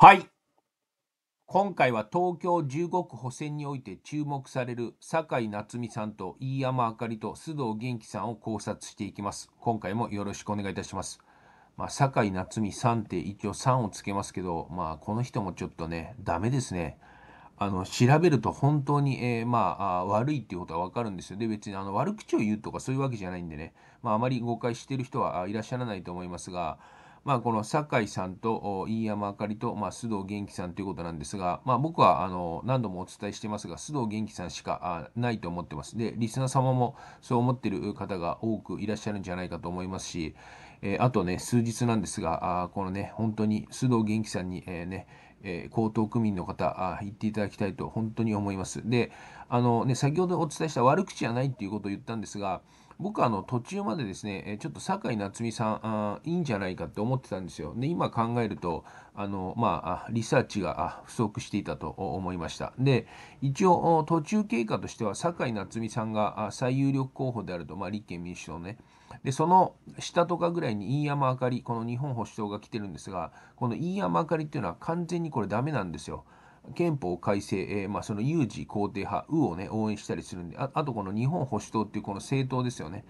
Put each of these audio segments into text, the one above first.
はい。今回は東京15区補選において注目される酒井夏美さんと飯山あかりと須藤元気さんを考察していきます。今回もよろしくお願いいたします。まあ、酒井夏美さんって一応3をつけますけど、まあ、この人もちょっとね、ダメですね。あの、調べると本当に、えー、まあ、悪いっていうことはわかるんですよ。で、別にあの悪口を言うとかそういうわけじゃないんでね、まあ、あまり誤解してる人はいらっしゃらないと思いますが、まあ、この酒井さんと飯山あかりと、まあ、須藤元気さんということなんですが、まあ、僕はあの何度もお伝えしてますが須藤元気さんしかないと思ってます。でリスナー様もそう思ってる方が多くいらっしゃるんじゃないかと思いますし、えー、あとね数日なんですがあこのね本当に須藤元気さんに、えー、ねえ江東区民の方あ、言っていただきたいと本当に思います。で、あのね、先ほどお伝えした悪口じゃないっていうことを言ったんですが、僕はあの途中までですね、ちょっと酒井夏美さんあ、いいんじゃないかって思ってたんですよ。で、今考えると、あの、まあ、リサーチが不足していたと思いました。で、一応、途中経過としては、酒井夏美さんが最有力候補であると、まあ、立憲民主党ね。で、その下とかぐらいに飯山明かり、この日本保守党が来てるんですが、この飯山明かりっていうのは完全にこれダメなんですよ。憲法改正、えー、まあ、その有事肯定派、右をね、応援したりするんで、あとこの日本保守党っていうこの政党ですよね。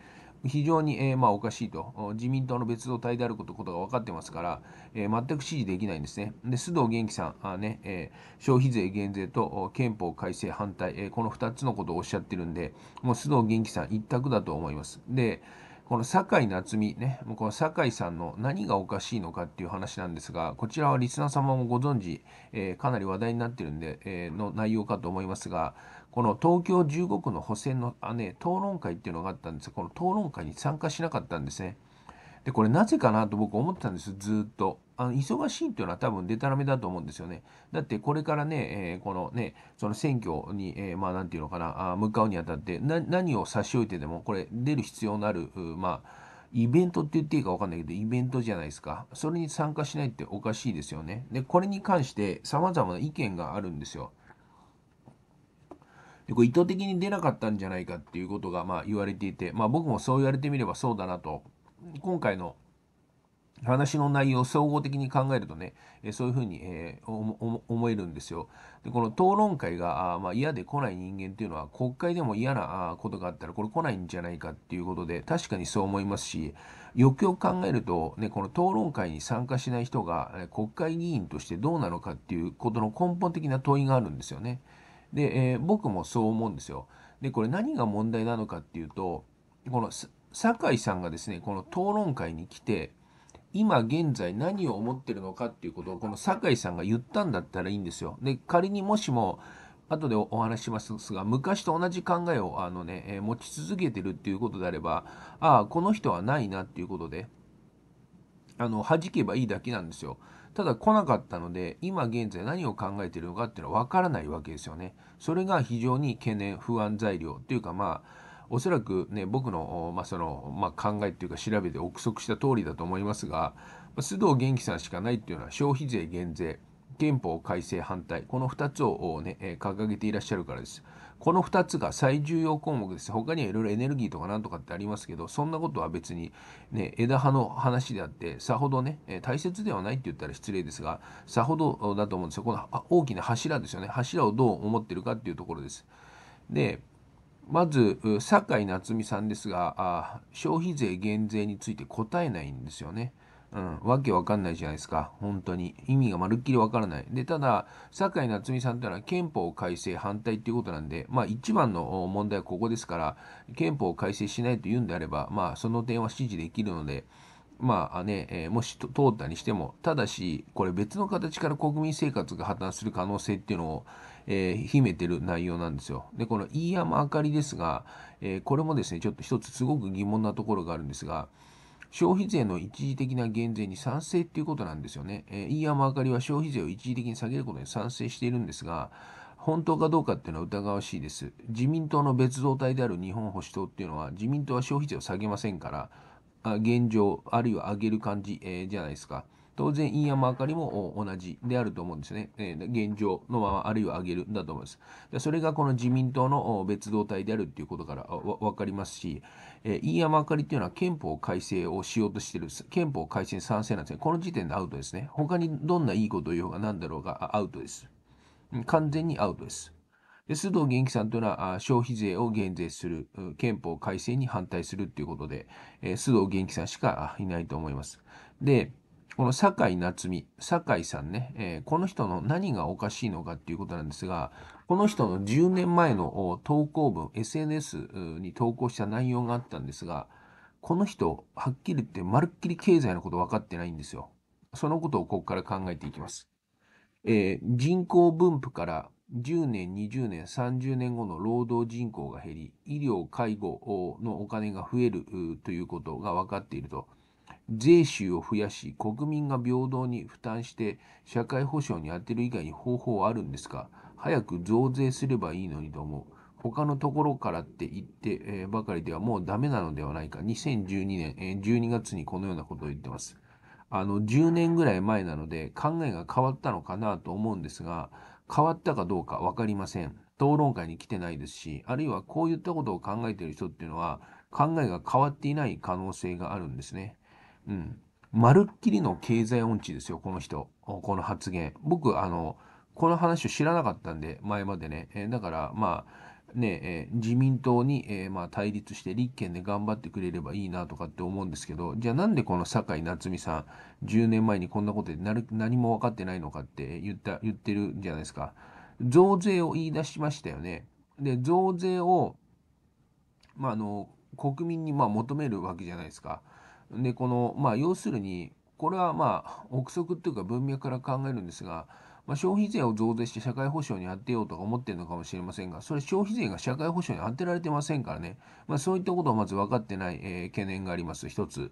非常に、えー、まあ、おかしいと、自民党の別動体であることことが分かってますから、えー、全く支持できないんですね。で、須藤元気さん、あねえー、消費税減税と憲法改正反対、えこの2つのことをおっしゃってるんで、もう須藤元気さん一択だと思います。で、この酒井夏美ね、この酒井さんの何がおかしいのかっていう話なんですが、こちらはリスナー様もご存知、えー、かなり話題になってるんで、えー、の内容かと思いますが、この東京15区の補選のあ、ね、討論会っていうのがあったんですが、この討論会に参加しなかったんですね。で、これなぜかなと僕思ってたんです、ずっと。あの忙しいっていうのは多分でたらめだと思うんですよね。だってこれからね、えー、このね、その選挙に、えー、まあなんていうのかな、あ向かうにあたって何を差し置いてでも、これ出る必要のある、まあ、イベントって言っていいか分かんないけど、イベントじゃないですか。それに参加しないっておかしいですよね。で、これに関して様々な意見があるんですよ。でこれ意図的に出なかったんじゃないかっていうことがまあ言われていて、まあ僕もそう言われてみればそうだなと、今回の話の内容を総合的に考えるとね、えそういうふうに、えー、思えるんですよ。で、この討論会があ、まあ、嫌で来ない人間っていうのは、国会でも嫌なことがあったら、これ来ないんじゃないかっていうことで、確かにそう思いますし、よくよく考えると、ね、この討論会に参加しない人が、国会議員としてどうなのかっていうことの根本的な問いがあるんですよね。で、えー、僕もそう思うんですよ。で、これ何が問題なのかっていうと、この酒井さんがですね、この討論会に来て、今現在何を思ってるのかっていうことをこの酒井さんが言ったんだったらいいんですよ。で、仮にもしも、後でお話ししますが、昔と同じ考えをあのね、え持ち続けてるっていうことであれば、ああ、この人はないなっていうことで、あの、弾けばいいだけなんですよ。ただ来なかったので、今現在何を考えてるのかっていうのはわからないわけですよね。それが非常に懸念、不安材料っていうかまあ、おそらくね僕の,、まあ、そのまあ、考えっていうか調べて憶測した通りだと思いますが、まあ、須藤元気さんしかないっていうのは消費税減税憲法改正反対この2つを、ね、掲げていらっしゃるからです。この2つが最重要項目です。他にはいろいろエネルギーとかなんとかってありますけど、そんなことは別に、ね、枝葉の話であって、さほどね、大切ではないって言ったら失礼ですが、さほどだと思うんですよ。この大きな柱ですよね。柱をどう思ってるかっていうところです。で、まず、酒井夏美さんですがあ、消費税減税について答えないんですよね。うん、わけわかんないじゃないですか。本当に。意味がまるっきりわからない。で、ただ、酒井夏美さんというのは憲法改正反対ということなんで、まあ一番の問題はここですから、憲法改正しないというんであれば、まあその点は支持できるので、まあね、えー、もし通ったにしても、ただし、これ別の形から国民生活が破綻する可能性っていうのを、えー、秘めてる内容なんですよ。で、この飯山あかりですが、えー、これもですね、ちょっと一つすごく疑問なところがあるんですが、消費税の一時的な減税に賛成っていうことなんですよね。えー、飯山あかりは消費税を一時的に下げることに賛成しているんですが、本当かどうかっていうのは疑わしいです。自民党の別動体である日本保守党っていうのは、自民党は消費税を下げませんから、あ現状、あるいは上げる感じ、えー、じゃないですか。当然飯山あ明かりも同じであると思うんですね。えー、現状のまま、あるいは上げるんだと思います。でそれがこの自民党の別動態であるっていうことから分かりますし、えー、陰や明かりっていうのは憲法改正をしようとしてる、憲法改正に賛成なんですね。この時点でアウトですね。他にどんないいことを言おうが何だろうがアウトです。完全にアウトです。で須藤元気さんというのは消費税を減税する、憲法改正に反対するということで、えー、須藤元気さんしかいないと思います。で、この酒井夏美、酒井さんね、えー、この人の何がおかしいのかっていうことなんですが、この人の10年前の投稿文、SNS に投稿した内容があったんですが、この人、はっきり言ってまるっきり経済のこと分かってないんですよ。そのことをここから考えていきます。えー、人口分布から10年、20年、30年後の労働人口が減り、医療、介護のお金が増えるということが分かっていると。税収を増やし、国民が平等に負担して社会保障に充てる以外に方法はあるんですか早く増税すればいいのにと思う。他のところからって言って、えばかりではもうダメなのではないか。2012年、え12月にこのようなことを言ってます。あの、10年ぐらい前なので考えが変わったのかなと思うんですが、変わったかどうかわかりません。討論会に来てないですし、あるいはこういったことを考えている人っていうのは考えが変わっていない可能性があるんですね。うん。まるっきりの経済音痴ですよ、この人。この発言。僕、あの、この話を知らなかったんで、前までね。えだから、まあ、ねえ自民党に、えー、まあ、対立して立憲で頑張ってくれればいいなとかって思うんですけど、じゃあなんでこの酒井夏美さん、10年前にこんなことで何も分かってないのかって言った、言ってるじゃないですか。増税を言い出しましたよね。で、増税を、まあ、あの、国民にま求めるわけじゃないですか。でこのまあ要するにこれはまあ憶測っていうか文脈から考えるんですが、まあ、消費税を増税して社会保障に充てようとか思ってるのかもしれませんがそれ消費税が社会保障に充てられてませんからね、まあ、そういったことをまず分かってない、えー、懸念があります一つ。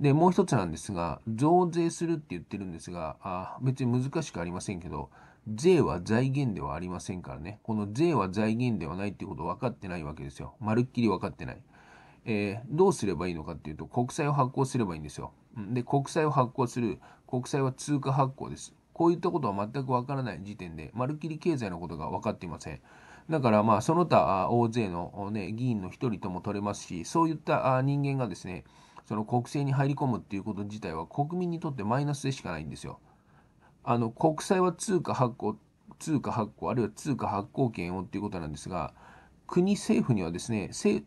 でもう一つなんですが増税するって言ってるんですがあ別に難しくありませんけど税は財源ではありませんからねこの税は財源ではないってことを分かってないわけですよまるっきり分かってない。えー、どうすればいいのかっていうと、国債を発行すればいいんですよ。で、国債を発行する。国債は通貨発行です。こういったことは全くわからない時点で、まるっきり経済のことが分かっていません。だからまあ、その他大勢の、ね、議員の一人とも取れますし、そういった人間がですね、その国政に入り込むっていうこと自体は国民にとってマイナスでしかないんですよ。あの、国債は通貨発行、通貨発行、あるいは通貨発行権をっていうことなんですが、国政府にはですね、政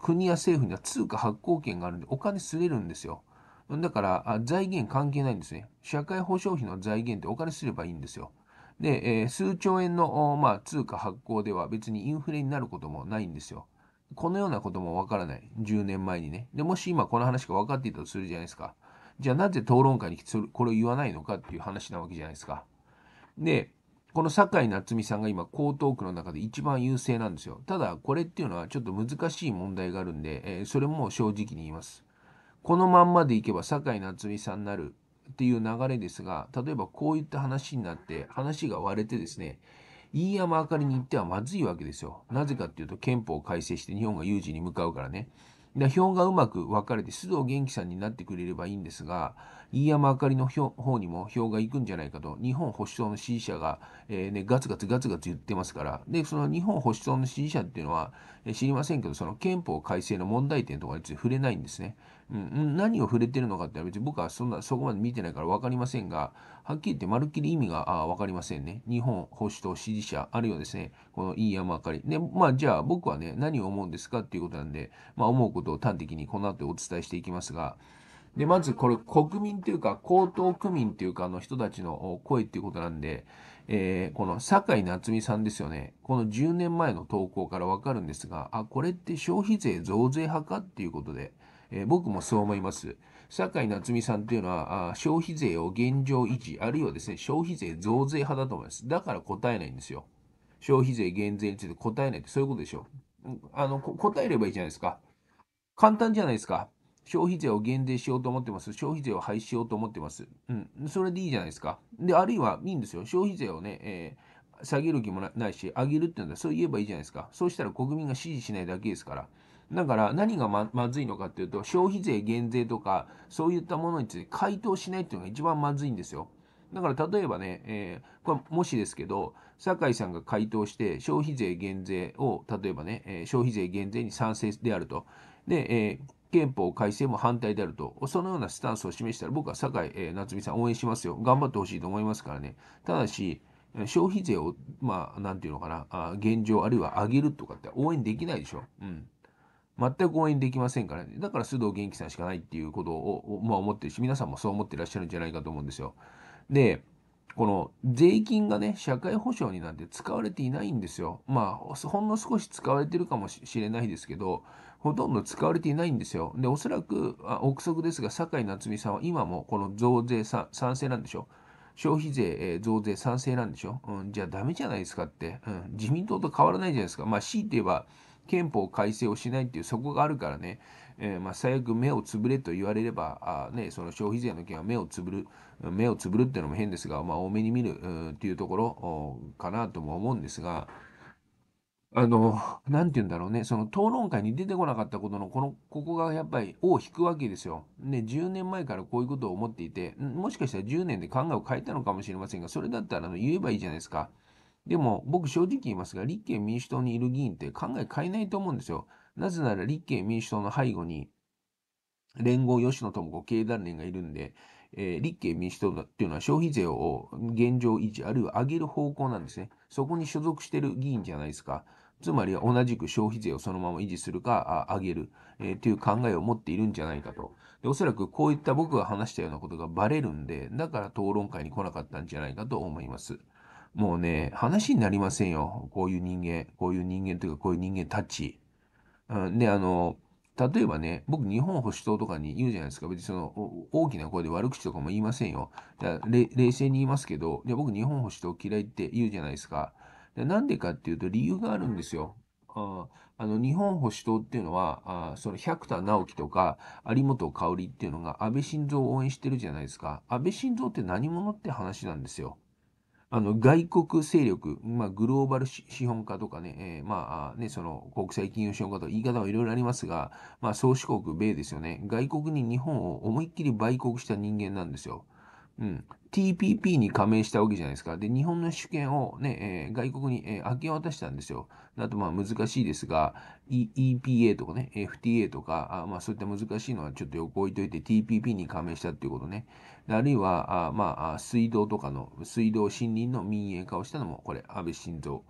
国や政府には通貨発行権があるんで、お金すれるんですよ。だから、財源関係ないんですね。社会保障費の財源ってお金すればいいんですよ。で、えー、数兆円の、まあ、通貨発行では別にインフレになることもないんですよ。このようなこともわからない。10年前にね。で、もし今この話が分かっていたとするじゃないですか。じゃあなぜ討論会にこれを言わないのかっていう話なわけじゃないですか。で、この酒井夏美さんが今江東区の中で一番優勢なんですよただこれっていうのはちょっと難しい問題があるんで、えー、それも正直に言いますこのまんまでいけば酒井夏実さんになるっていう流れですが例えばこういった話になって話が割れてですね飯山あかりに行ってはまずいわけですよなぜかっていうと憲法改正して日本が有事に向かうからね表がうまく分かれて須藤元気さんになってくれればいいんですが、飯山あかりの方にも票がいくんじゃないかと、日本保守党の支持者が、えーね、ガツガツガツガツ言ってますから、で、その日本保守党の支持者っていうのは、えー、知りませんけど、その憲法改正の問題点とかについて触れないんですね。うん、何を触れてるのかって別に僕はそんなそこまで見てないから分かりませんがはっきり言ってまるっきり意味があ分かりませんね日本保守党支持者あるいはですねこの飯山あかりでまあじゃあ僕はね何を思うんですかっていうことなんで、まあ、思うことを端的にこの後お伝えしていきますがでまずこれ国民というか高等区民というかの人たちの声っていうことなんで、えー、この酒井夏実さんですよねこの10年前の投稿から分かるんですがあこれって消費税増税派かっていうことで。えー、僕もそう思います。酒井夏美さんというのはあ、消費税を現状維持、あるいはですね、消費税増税派だと思います。だから答えないんですよ。消費税減税について答えないって、そういうことでしょう。あの、答えればいいじゃないですか。簡単じゃないですか。消費税を減税しようと思ってます。消費税を廃止しようと思ってます。うん。それでいいじゃないですか。で、あるいは、いいんですよ。消費税をね、えー下げる気もないし、上げるっていうのはそう言えばいいじゃないですか。そうしたら国民が支持しないだけですから。だから何がままずいのかっていうと、消費税減税とか、そういったものについて回答しないっていうのが一番まずいんですよ。だから例えばね、えー、これもしですけど、酒井さんが回答して消費税減税を、例えばね、えー、消費税減税に賛成であると。で、えー憲法改正も反対であると、そのようなスタンスを示したら、僕は酒井、え夏美さん応援しますよ。頑張ってほしいと思いますからね。ただし、消費税を、まあ、なんていうのかな、あ現状、あるいは上げるとかって応援できないでしょ。うん。全く応援できませんからね。だから須藤元気さんしかないっていうことを、まあ、思ってるし、皆さんもそう思ってらっしゃるんじゃないかと思うんですよ。で、この税金がね、社会保障になんて使われていないんですよ。まあ、ほんの少し使われてるかもしれないですけど、ほとんど使われていないんですよ。で、おそらく、あ憶測ですが、酒井夏美さんは今もこの増税賛成なんでしょ。消費税、えー、増税賛成なんでしょ。うん、じゃあダメじゃないですかって、うん。自民党と変わらないじゃないですか。まあ、強いて言えば、憲法改正をしないっていうそこがあるからね、えー、まあ、最悪目をつぶれと言われればあ、ね、その消費税の件は目をつぶる目をつぶるっていうのも変ですが、まあ、多めに見るっていうところかなとも思うんですが。あの、なんて言うんだろうね、その討論会に出てこなかったことの、この、ここがやっぱり尾を引くわけですよ。ね、10年前からこういうことを思っていて、もしかしたら10年で考えを変えたのかもしれませんが、それだったら言えばいいじゃないですか。でも僕正直言いますが、立憲民主党にいる議員って考え変えないと思うんですよ。なぜなら立憲民主党の背後に、連合吉野智子経団連がいるんで、えー、立憲民主党っていうのは消費税を現状維持あるいは上げる方向なんですね。そこに所属してる議員じゃないですか。つまり同じく消費税をそのまま維持するか、あ上げる、えー、という考えを持っているんじゃないかと。で、おそらくこういった僕が話したようなことがバレるんで、だから討論会に来なかったんじゃないかと思います。もうね、話になりませんよ。こういう人間、こういう人間というか、こういう人間たち。うん、で、あの、例えばね、僕、日本保守党とかに言うじゃないですか。別にその、大きな声で悪口とかも言いませんよ。だ冷静に言いますけど、で僕、日本保守党嫌いって言うじゃないですか。なんでかっていうと、理由があるんですよ。ああの日本保守党っていうのは、あその百田直樹とか有本香織っていうのが安倍晋三を応援してるじゃないですか。安倍晋三って何者って話なんですよ。あの外国勢力、まあ、グローバル資本家とかね、えー、まあね、その国際金融資本家とか言い方はいろいろありますが、まあ、創始国、米ですよね。外国に日本を思いっきり売国した人間なんですよ。うん、TPP に加盟したわけじゃないですか。で、日本の主権をね、えー、外国に、えー、明け渡したんですよ。あと、まあ、難しいですが、e、EPA とかね、FTA とか、あまあ、そういった難しいのはちょっと横置いといて、TPP に加盟したっていうことね。あるいは、あまあ、水道とかの、水道森林の民営化をしたのも、これ、安倍晋三。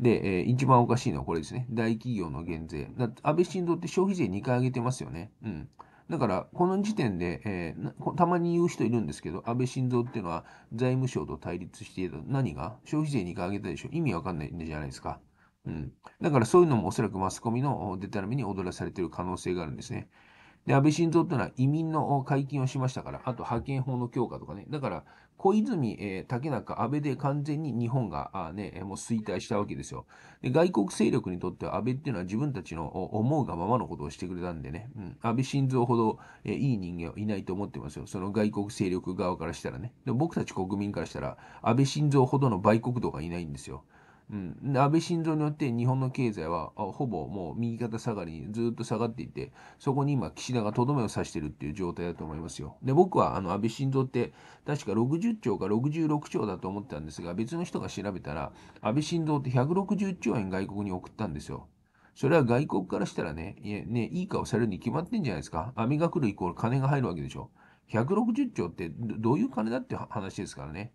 で、えー、一番おかしいのはこれですね。大企業の減税。だ安倍晋三って消費税2回上げてますよね。うん。だから、この時点で、えー、たまに言う人いるんですけど、安倍晋三っていうのは財務省と対立していた何が消費税2回上げたでしょ意味わかんないんじゃないですか。うん。だからそういうのもおそらくマスコミのデタラメに踊らされている可能性があるんですね。で、安倍晋三というのは移民の解禁をしましたから、あと派遣法の強化とかね。だから、小泉、えー、竹中、安倍で完全に日本があね、もう衰退したわけですよ。で、外国勢力にとっては安倍っていうのは自分たちの思うがままのことをしてくれたんでね、うん、安倍晋三ほど、えー、いい人間はいないと思ってますよ。その外国勢力側からしたらね。で僕たち国民からしたら、安倍晋三ほどの売国度がいないんですよ。うん、安倍晋三によって日本の経済はほぼもう右肩下がりにずっと下がっていてそこに今岸田がとどめを刺してるっていう状態だと思いますよで僕はあの安倍晋三って確か60兆か66兆だと思ってたんですが別の人が調べたら安倍晋三って160兆円外国に送ったんですよそれは外国からしたらねいねいい顔されるに決まってんじゃないですか網が来るイコール金が入るわけでしょ160兆ってどういう金だって話ですからね。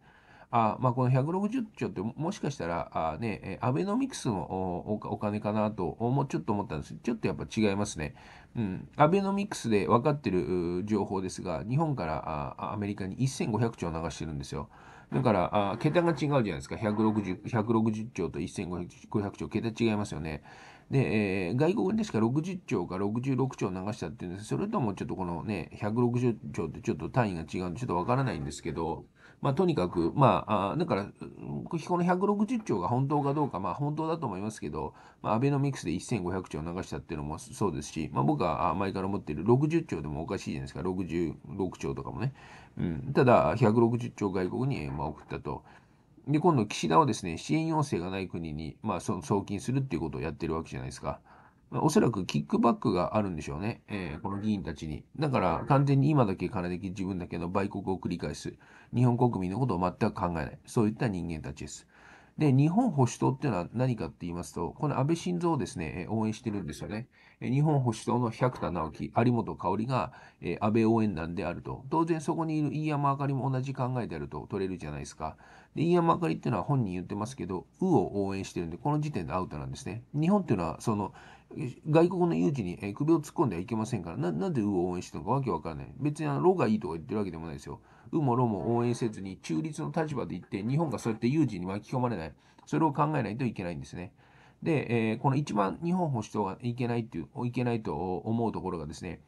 あまあ、この160兆ってもしかしたら、あね、アベノミクスのお金かなと、もうちょっと思ったんですけど、ちょっとやっぱ違いますね。うん、アベノミクスで分かってる情報ですが、日本からアメリカに1500兆流してるんですよ。だから、あ桁が違うじゃないですか。160, 160兆と1500兆、桁違いますよね。で、えー、外国でしか60兆か66兆流したっていうんですそれともちょっとこのね、160兆ってちょっと単位が違うんでちょっとわからないんですけど、まあ、とにかく、まあ、あだから、この160兆が本当かどうか、まあ、本当だと思いますけど、まあ、アベノミクスで1500兆流したっていうのもそうですし、まあ、僕は前から思っている60兆でもおかしいじゃないですか、66兆とかもね。うん、ただ、160兆外国に、まあ、送ったと。で、今度、岸田はですね、支援要請がない国に、まあ、その送金するっていうことをやってるわけじゃないですか。まおそらくキックバックがあるんでしょうね、えー、この議員たちに。だから、完全に今だけ金で自分だけの売国を繰り返す、日本国民のことを全く考えない、そういった人間たちです。で、日本保守党っていうのは何かって言いますと、この安倍晋三をですね、応援してるんですよね。日本保守党の百田直樹、有本香織が、え安倍応援団であると。当然そこにいる飯山あかりも同じ考えであると取れるじゃないですか。で、飯山あかりっていうのは本人言ってますけど、右を応援してるんで、この時点でアウトなんですね。日本っていうのは、その、外国の勇気に、首を突っ込んではいけませんから、なんでウを応援してるのかわけわかんない。別にあの、ロがいいとか言ってるわけでもないですよ。ウもロも応援せずに、中立の立場で言って、日本がそうやって有事に巻き込まれない。それを考えないといけないんですね。で、えー、この一番日本保守党がいけないという、いけないと思うところがですね、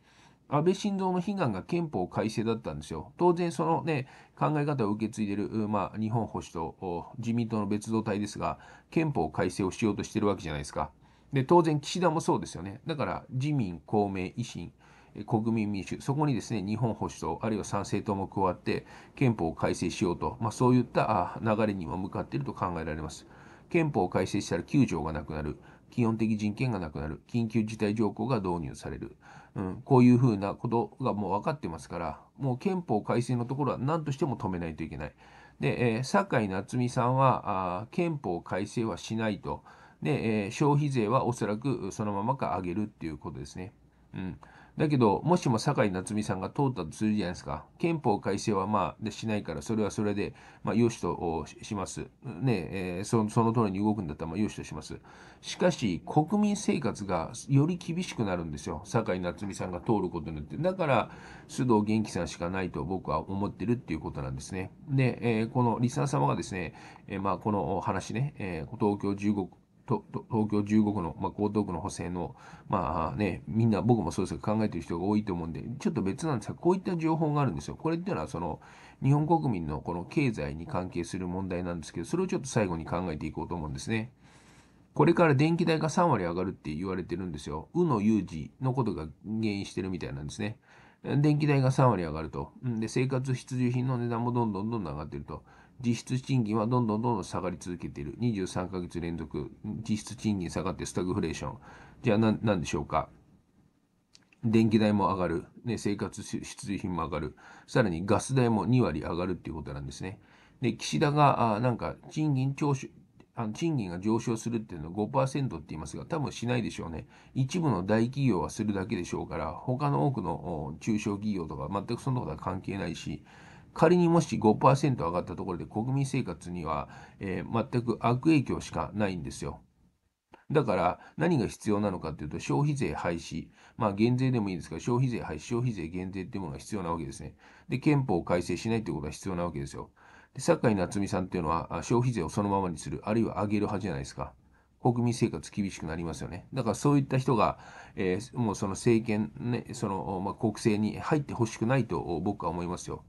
安倍晋三の悲願が憲法改正だったんですよ。当然そのね、考え方を受け継いでる、まあ、日本保守党、自民党の別動隊ですが、憲法改正をしようとしてるわけじゃないですか。で、当然岸田もそうですよね。だから自民、公明、維新、国民民主、そこにですね、日本保守党、あるいは参政党も加わって、憲法を改正しようと、まあ、そういった流れにも向かっていると考えられます。憲法を改正したら9条がなくなる。基本的人権がなくなる。緊急事態条項が導入される。うん、こういうふうなことがもう分かってますから、もう憲法改正のところは何としても止めないといけない。で、えー、酒井夏美さんはあ、憲法改正はしないと。で、え消費税はおそらくそのままか上げるっていうことですね。うん。だけど、もしも酒井夏美さんが通ったとするじゃないですか。憲法改正はまあしないから、それはそれで、まあ、良しとします。ねえー、その通りに動くんだったら、まあ、良しとします。しかし、国民生活がより厳しくなるんですよ。酒井夏美さんが通ることによって。だから、須藤元気さんしかないと僕は思ってるっていうことなんですね。で、えー、このリスナー様がですね、えー、まあ、この話ね、え東京15東京15区の、まあ、江東区の補正の、まあね、みんな僕もそうですけど考えてる人が多いと思うんで、ちょっと別なんですが、こういった情報があるんですよ。これっていうのは、その、日本国民のこの経済に関係する問題なんですけど、それをちょっと最後に考えていこうと思うんですね。これから電気代が3割上がるって言われてるんですよ。うの有事のことが原因してるみたいなんですね。電気代が3割上がると。で、生活必需品の値段もどんどんどんどん上がってると。実質賃金はどんどんどんどん下がり続けている。23ヶ月連続、実質賃金下がってスタグフレーション。じゃあ何でしょうか。電気代も上がる。ね、生活必需品も上がる。さらにガス代も2割上がるっていうことなんですね。で、岸田が、あなんか賃金徴収、あの賃金が上昇するっていうのは5%って言いますが、多分しないでしょうね。一部の大企業はするだけでしょうから、他の多くの中小企業とか全くそんなことは関係ないし、仮にもし5%上がったところで国民生活には、えー、全く悪影響しかないんですよ。だから何が必要なのかというと消費税廃止。まあ減税でもいいですから消費税廃止、消費税減税っていうものが必要なわけですね。で、憲法を改正しないということが必要なわけですよ。で、酒井夏美さんっていうのは消費税をそのままにする、あるいは上げる派じゃないですか。国民生活厳しくなりますよね。だからそういった人が、えー、もうその政権、ね、その、まあ、国政に入ってほしくないと僕は思いますよ。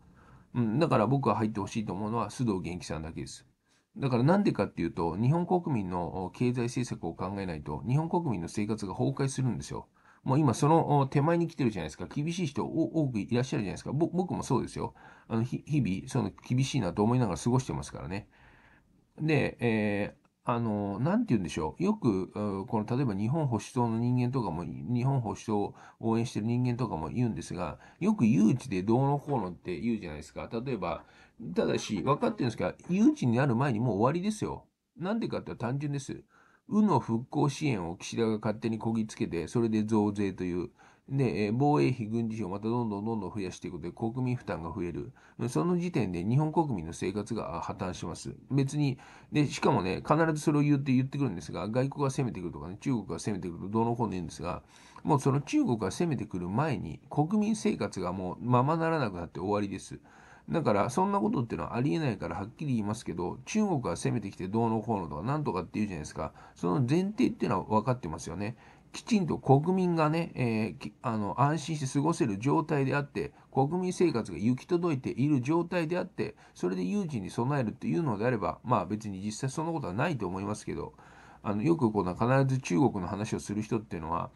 うん、だから僕が入ってほしいと思うのは須藤元気さんだけです。だからなんでかっていうと、日本国民の経済政策を考えないと、日本国民の生活が崩壊するんですよ。もう今その手前に来てるじゃないですか。厳しい人多くいらっしゃるじゃないですか。僕もそうですよ。あの日々、その厳しいなと思いながら過ごしてますからね。で、えーあの、なんて言うんでしょう。よく、この、例えば日本保守党の人間とかも、日本保守党を応援してる人間とかも言うんですが、よく誘致でどうのこうのって言うじゃないですか。例えば、ただし、分かってるんですが、誘致になる前にもう終わりですよ。なんでかって単純です。うの復興支援を岸田が勝手にこぎつけて、それで増税という、で、防衛費、軍事費をまたどんどんどんどん増やしていくことで国民負担が増える。その時点で日本国民の生活が破綻します。別に、で、しかもね、必ずそれを言って言ってくるんですが、外国が攻めてくるとかね、中国が攻めてくるとどうのこうの言うんですが、もうその中国が攻めてくる前に国民生活がもうままならなくなって終わりです。だから、そんなことっていうのはありえないからはっきり言いますけど、中国が攻めてきてどうのこうのとかなんとかって言うじゃないですか。その前提っていうのは分かってますよね。きちんと国民がね、えー、あの安心して過ごせる状態であって国民生活が行き届いている状態であってそれで有事に備えるっていうのであればまあ別に実際そんなことはないと思いますけどあのよくこの必ず中国の話をする人っていうのは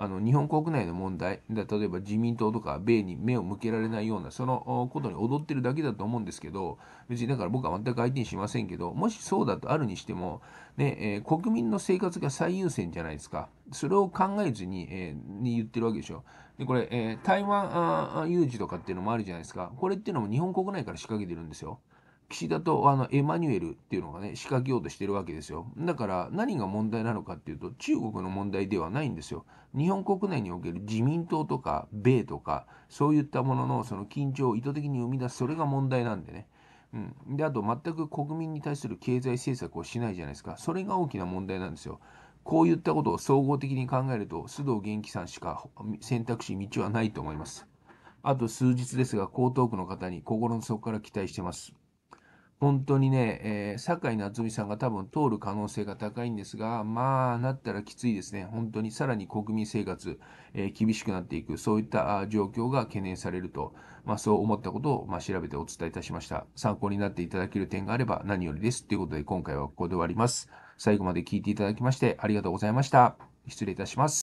あの日本国内の問題例えば自民党とか米に目を向けられないようなそのことに踊ってるだけだと思うんですけど別にだから僕は全く相手にしませんけどもしそうだとあるにしても、ねえー、国民の生活が最優先じゃないですかそれを考えずにえー、に言ってるわけでしょでこれ、えー、台湾有事とかっていうのもあるじゃないですかこれっていうのも日本国内から仕掛けてるんですよ岸田とあのエマニュエルっていうのがね仕掛けようとしてるわけですよだから何が問題なのかっていうと中国の問題ではないんですよ日本国内における自民党とか米とかそういったもののその緊張を意図的に生み出すそれが問題なんでねうん、であと全く国民に対する経済政策をしないじゃないですかそれが大きな問題なんですよこういったことを総合的に考えると須藤元気さんしか選択肢道はないと思いますあと数日ですが江東区の方に心の底から期待してます本当にね、えー、酒井夏美さんが多分通る可能性が高いんですが、まあ、なったらきついですね。本当にさらに国民生活、えー、厳しくなっていく、そういった状況が懸念されると、まあ、そう思ったことを、まあ、調べてお伝えいたしました。参考になっていただける点があれば何よりです。ということで、今回はここで終わります。最後まで聞いていただきましてありがとうございました。失礼いたします。